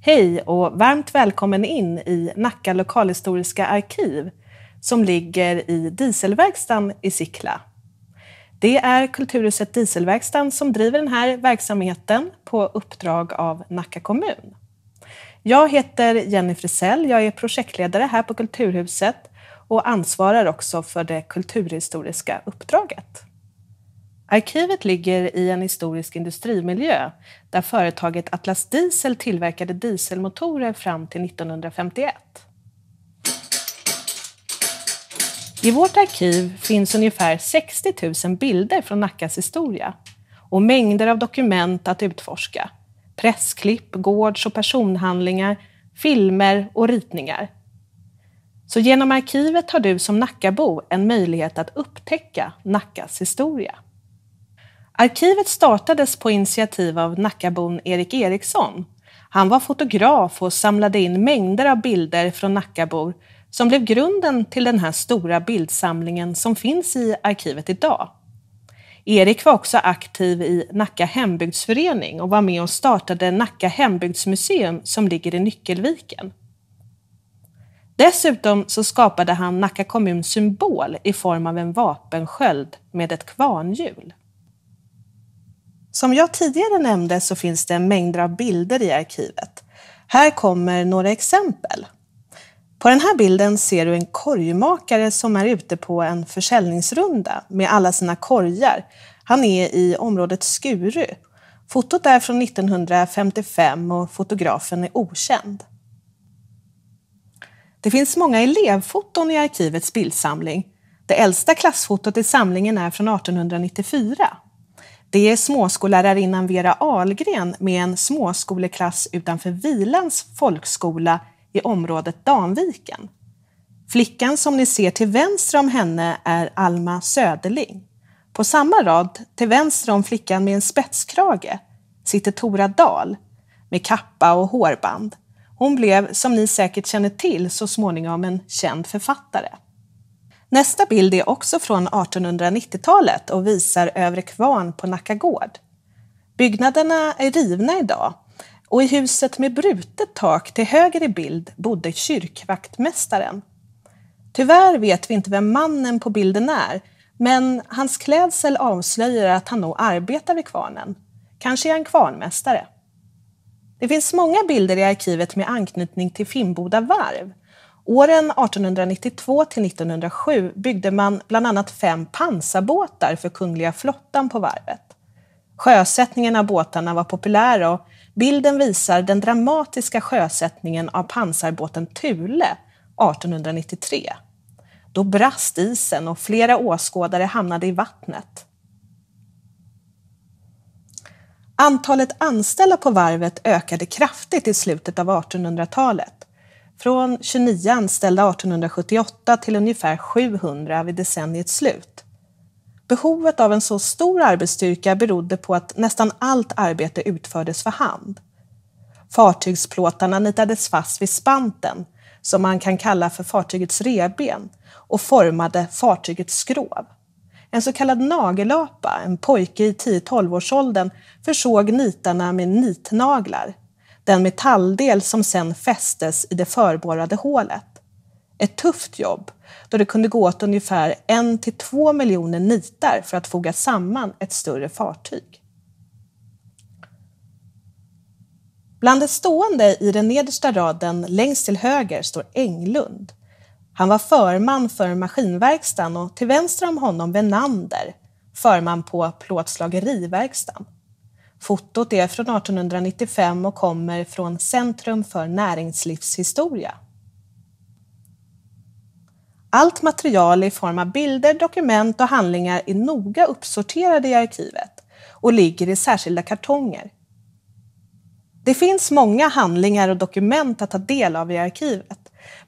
Hej och varmt välkommen in i Nacka lokalhistoriska arkiv som ligger i dieselverkstan i Sickla. Det är Kulturhuset Dieselverkstan som driver den här verksamheten på uppdrag av Nacka kommun. Jag heter Jenny Frisell, jag är projektledare här på Kulturhuset och ansvarar också för det kulturhistoriska uppdraget. Arkivet ligger i en historisk industrimiljö där företaget Atlas Diesel tillverkade dieselmotorer fram till 1951. I vårt arkiv finns ungefär 60 000 bilder från Nackas historia och mängder av dokument att utforska. Pressklipp, gårds och personhandlingar, filmer och ritningar. Så genom arkivet har du som Nackabo en möjlighet att upptäcka Nackas historia. Arkivet startades på initiativ av Nackabon Erik Eriksson. Han var fotograf och samlade in mängder av bilder från Nackabor som blev grunden till den här stora bildsamlingen som finns i arkivet idag. Erik var också aktiv i Nacka hembygdsförening och var med och startade Nacka hembygdsmuseum som ligger i Nyckelviken. Dessutom så skapade han Nacka kommuns symbol i form av en vapensköld med ett kvarnhjul. Som jag tidigare nämnde så finns det mängder av bilder i arkivet. Här kommer några exempel. På den här bilden ser du en korgmakare som är ute på en försäljningsrunda med alla sina korgar. Han är i området Skuru. Fotot är från 1955 och fotografen är okänd. Det finns många elevfoton i arkivets bildsamling. Det äldsta klassfotot i samlingen är från 1894. Det är småskollärarinnan Vera Algren med en småskoleklass utanför Vilans folkskola i området Danviken. Flickan som ni ser till vänster om henne är Alma Söderling. På samma rad, till vänster om flickan med en spetskrage, sitter Tora Dahl med kappa och hårband. Hon blev, som ni säkert känner till, så småningom en känd författare. Nästa bild är också från 1890-talet och visar Övre Kvarn på Nacka gård. Byggnaderna är rivna idag och i huset med brutet tak till höger i bild bodde kyrkvaktmästaren. Tyvärr vet vi inte vem mannen på bilden är, men hans klädsel avslöjar att han nog arbetar vid kvarnen. Kanske är han kvarnmästare. Det finns många bilder i arkivet med anknytning till Finnboda varv Åren 1892 till 1907 byggde man bland annat fem pansarbåtar för Kungliga flottan på varvet. Sjösättningen av båtarna var populär och bilden visar den dramatiska sjösättningen av pansarbåten Thule 1893. Då brast isen och flera åskådare hamnade i vattnet. Antalet anställda på varvet ökade kraftigt i slutet av 1800-talet från 29 anställda 1878 till ungefär 700 vid decenniets slut. Behovet av en så stor arbetsstyrka berodde på att nästan allt arbete utfördes för hand. Fartygsplåtarna nitades fast vid spanten, som man kan kalla för fartygets reben, och formade fartygets skrov. En så kallad nagelapa, en pojke i 10-12-årsåldern, försåg nitarna med nitnaglar, den metalldel som sen fästes i det förborrade hålet. Ett tufft jobb, då det kunde gå åt ungefär 1-2 miljoner nitar för att foga samman ett större fartyg. Bland det stående i den nedersta raden längst till höger står Englund. Han var förman för maskinverkstan och till vänster om honom Venander, förman på plåtslageriverkstan. Fotot är från 1895 och kommer från Centrum för näringslivshistoria. Allt material i form av bilder, dokument och handlingar är noga uppsorterade i arkivet och ligger i särskilda kartonger. Det finns många handlingar och dokument att ta del av i arkivet.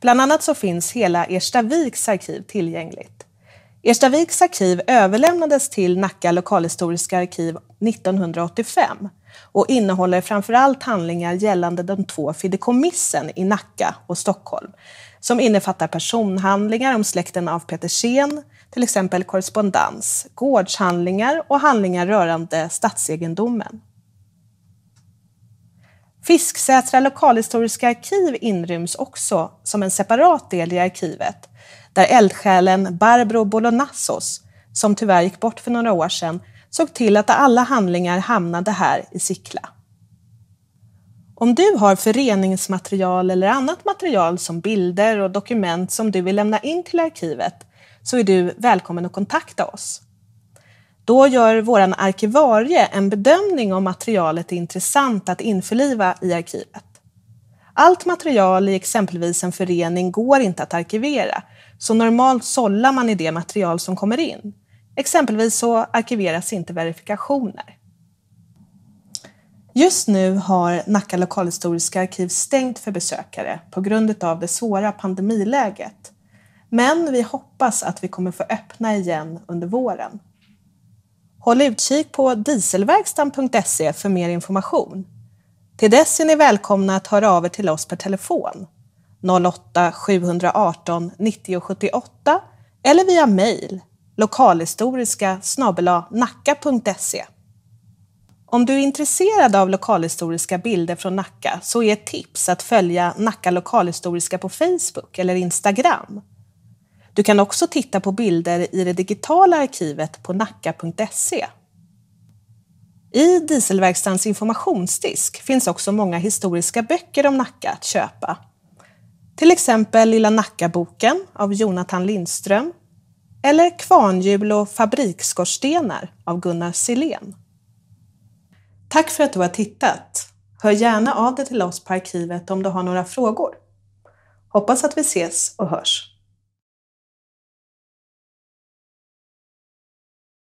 Bland annat så finns hela Erstaviks arkiv tillgängligt. Erstaviks arkiv överlämnades till Nacka lokalhistoriska arkiv 1985 och innehåller framför allt handlingar gällande de två fideikommissen i Nacka och Stockholm som innefattar personhandlingar om släkten av Petersen, till exempel korrespondens, gårdshandlingar och handlingar rörande statsegendomen. Fisksätra lokalhistoriska arkiv inryms också som en separat del i arkivet där eldsjälen Barbro Bolonassos, som tyvärr gick bort för några år sedan, såg till att alla handlingar hamnade här i Sickla. Om du har föreningsmaterial eller annat material som bilder och dokument som du vill lämna in till arkivet så är du välkommen att kontakta oss. Då gör vår arkivarie en bedömning om materialet är intressant att införliva i arkivet. Allt material i exempelvis en förening går inte att arkivera så normalt sållar man i det material som kommer in. Exempelvis så arkiveras inte verifikationer. Just nu har Nacka lokalhistoriska arkiv stängt för besökare på grund av det svåra pandemiläget. Men vi hoppas att vi kommer få öppna igen under våren. Håll utkik på dieselverkstan.se för mer information. Till dess är ni välkomna att höra av er till oss per telefon 08-718 9078 eller via mejl lokalhistoriska nacka.se. Om du är intresserad av lokalhistoriska bilder från Nacka så är ett tips att följa Nacka lokalhistoriska på Facebook eller Instagram. Du kan också titta på bilder i det digitala arkivet på nacka.se. I dieselverkstadens informationsdisk finns också många historiska böcker om Nacka att köpa. Till exempel Lilla Nackaboken av Jonathan Lindström eller Kvarnhjul och fabriksskorstenar av Gunnar Silén. Tack för att du har tittat! Hör gärna av dig till oss på arkivet om du har några frågor. Hoppas att vi ses och hörs!